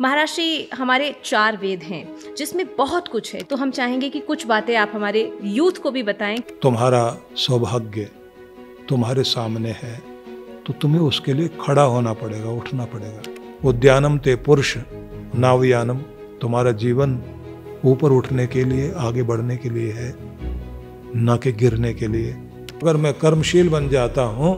महाराष्ट्र हमारे चार वेद हैं जिसमें बहुत कुछ है तो हम चाहेंगे कि कुछ बातें आप हमारे यूथ को भी बताएं तुम्हारा सौभाग्य तुम्हारे सामने है तो तुम्हें उसके लिए खड़ा होना पड़ेगा उठना पड़ेगा उद्यानम ते पुरुष नावयानम तुम्हारा जीवन ऊपर उठने के लिए आगे बढ़ने के लिए है न कि गिरने के लिए अगर मैं कर्मशील बन जाता हूँ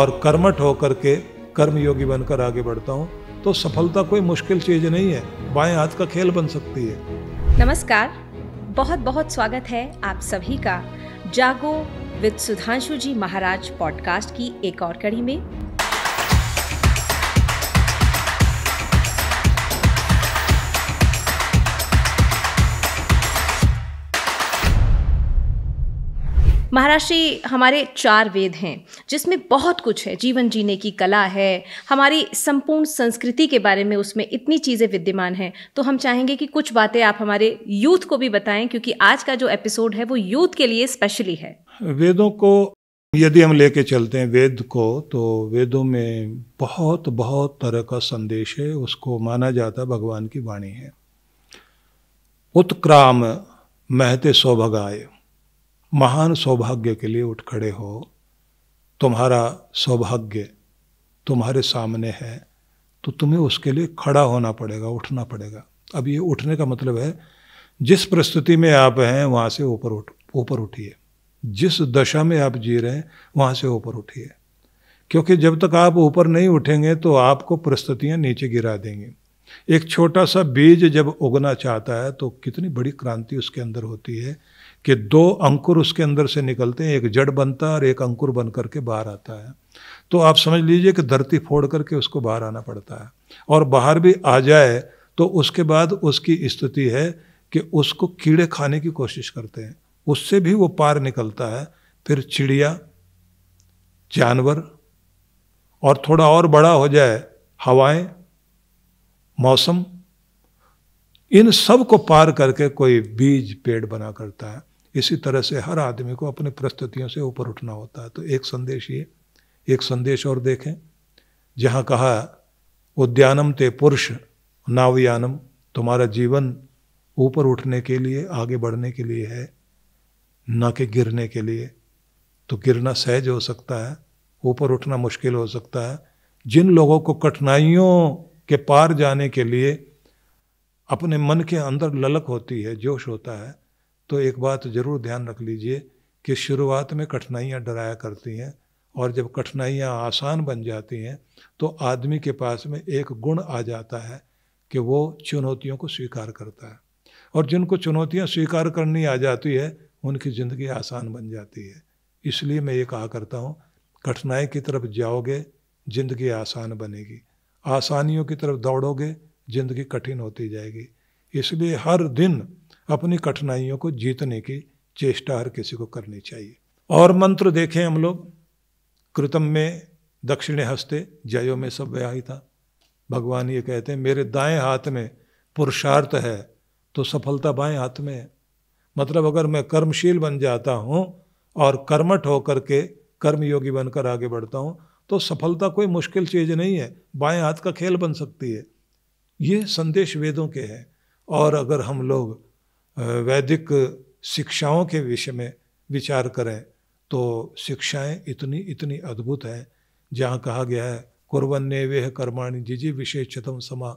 और कर्मठ होकर के कर्मयोगी बनकर आगे बढ़ता हूँ तो सफलता कोई मुश्किल चीज़ नहीं है बाएं हाथ का खेल बन सकती है नमस्कार बहुत बहुत स्वागत है आप सभी का जागो विद सुधांशु जी महाराज पॉडकास्ट की एक और कड़ी में महाराष्ट्र हमारे चार वेद हैं जिसमें बहुत कुछ है जीवन जीने की कला है हमारी संपूर्ण संस्कृति के बारे में उसमें इतनी चीज़ें विद्यमान हैं तो हम चाहेंगे कि कुछ बातें आप हमारे यूथ को भी बताएं क्योंकि आज का जो एपिसोड है वो यूथ के लिए स्पेशली है वेदों को यदि हम लेके चलते हैं वेद को तो वेदों में बहुत बहुत तरह का संदेश है उसको माना जाता भगवान की वाणी है उत्क्राम महते सौभगाय महान सौभाग्य के लिए उठ खड़े हो तुम्हारा सौभाग्य तुम्हारे सामने है तो तुम्हें उसके लिए खड़ा होना पड़ेगा उठना पड़ेगा अब ये उठने का मतलब है जिस परिस्थिति में आप हैं वहाँ से ऊपर उठ ऊपर उठिए जिस दशा में आप जी रहे हैं वहाँ से ऊपर उठिए क्योंकि जब तक आप ऊपर नहीं उठेंगे तो आपको परिस्थितियाँ नीचे गिरा देंगी एक छोटा सा बीज जब उगना चाहता है तो कितनी बड़ी क्रांति उसके अंदर होती है कि दो अंकुर उसके अंदर से निकलते हैं एक जड़ बनता है और एक अंकुर बन करके बाहर आता है तो आप समझ लीजिए कि धरती फोड़ करके उसको बाहर आना पड़ता है और बाहर भी आ जाए तो उसके बाद उसकी स्थिति है कि उसको कीड़े खाने की कोशिश करते हैं उससे भी वो पार निकलता है फिर चिड़िया जानवर और थोड़ा और बड़ा हो जाए हवाएं मौसम इन सब को पार करके कोई बीज पेड़ बना करता है इसी तरह से हर आदमी को अपनी परिस्थितियों से ऊपर उठना होता है तो एक संदेश ये एक संदेश और देखें जहाँ कहा उद्यानम ते पुरुष नावयानम तुम्हारा जीवन ऊपर उठने के लिए आगे बढ़ने के लिए है न कि गिरने के लिए तो गिरना सहज हो सकता है ऊपर उठना मुश्किल हो सकता है जिन लोगों को कठिनाइयों के पार जाने के लिए अपने मन के अंदर ललक होती है जोश होता है तो एक बात ज़रूर ध्यान रख लीजिए कि शुरुआत में कठिनाइयाँ डराया करती हैं और जब कठिनाइयाँ आसान बन जाती हैं तो आदमी के पास में एक गुण आ जाता है कि वो चुनौतियों को स्वीकार करता है और जिनको चुनौतियाँ स्वीकार करनी आ जाती है उनकी ज़िंदगी आसान बन जाती है इसलिए मैं ये कहा करता हूँ कठिनाई की तरफ जाओगे ज़िंदगी आसान बनेगी आसानियों की तरफ दौड़ोगे ज़िंदगी कठिन होती जाएगी इसलिए हर दिन अपनी कठिनाइयों को जीतने की चेष्टा हर किसी को करनी चाहिए और मंत्र देखें हम लोग कृतम में दक्षिण हस्ते जयो में सब व्याही था भगवान ये कहते हैं मेरे दाएं हाथ में पुरुषार्थ है तो सफलता बाएं हाथ में है मतलब अगर मैं कर्मशील बन जाता हूँ और कर्मठ होकर के कर्मयोगी बनकर आगे बढ़ता हूँ तो सफलता कोई मुश्किल चीज़ नहीं है बाएं हाथ का खेल बन सकती है ये संदेश वेदों के हैं और अगर हम लोग वैदिक शिक्षाओं के विषय में विचार करें तो शिक्षाएं इतनी इतनी अद्भुत हैं जहाँ कहा गया है कुरवन्य वेह कर्माणी जी विशेषतम समा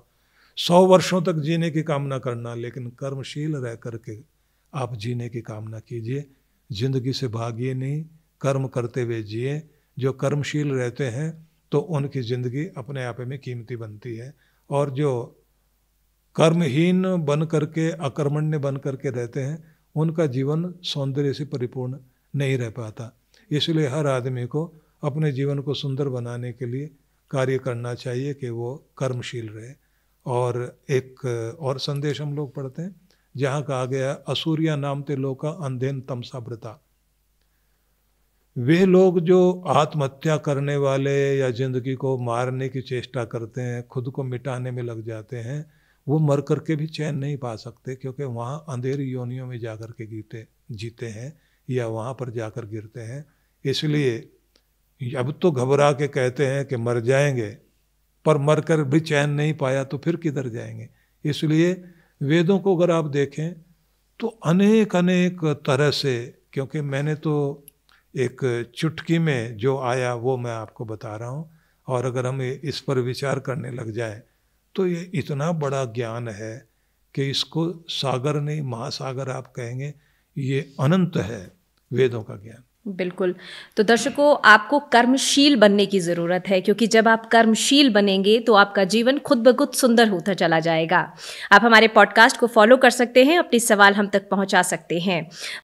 सौ वर्षों तक जीने की कामना करना लेकिन कर्मशील रह करके आप जीने की कामना कीजिए जिंदगी से भागिए नहीं कर्म करते हुए जिए जो कर्मशील रहते हैं तो उनकी ज़िंदगी अपने आप में कीमती बनती है और जो कर्महीन बन करके अकर्मण्य बन करके रहते हैं उनका जीवन सौंदर्य से परिपूर्ण नहीं रह पाता इसलिए हर आदमी को अपने जीवन को सुंदर बनाने के लिए कार्य करना चाहिए कि वो कर्मशील रहे और एक और संदेश हम लोग पढ़ते हैं जहाँ कहा गया असूर्या नाम ते का अंधेन व्रता वे लोग जो आत्महत्या करने वाले या जिंदगी को मारने की चेष्टा करते हैं खुद को मिटाने में लग जाते हैं वो मर करके भी चैन नहीं पा सकते क्योंकि वहाँ अंधेरी योनियों में जाकर के गिरते जीते हैं या वहाँ पर जाकर गिरते हैं इसलिए अब तो घबरा के कहते हैं कि मर जाएंगे पर मर कर भी चैन नहीं पाया तो फिर किधर जाएंगे इसलिए वेदों को अगर आप देखें तो अनेक अनेक तरह से क्योंकि मैंने तो एक चुटकी में जो आया वो मैं आपको बता रहा हूँ और अगर हम इस पर विचार करने लग जाएं तो ये इतना बड़ा ज्ञान है कि इसको सागर नहीं महासागर आप कहेंगे ये अनंत है वेदों का ज्ञान बिल्कुल तो दर्शकों आपको कर्मशील बनने की ज़रूरत है क्योंकि जब आप कर्मशील बनेंगे तो आपका जीवन खुद ब खुद सुंदर होता चला जाएगा आप हमारे पॉडकास्ट को फॉलो कर सकते हैं अपने सवाल हम तक पहुंचा सकते हैं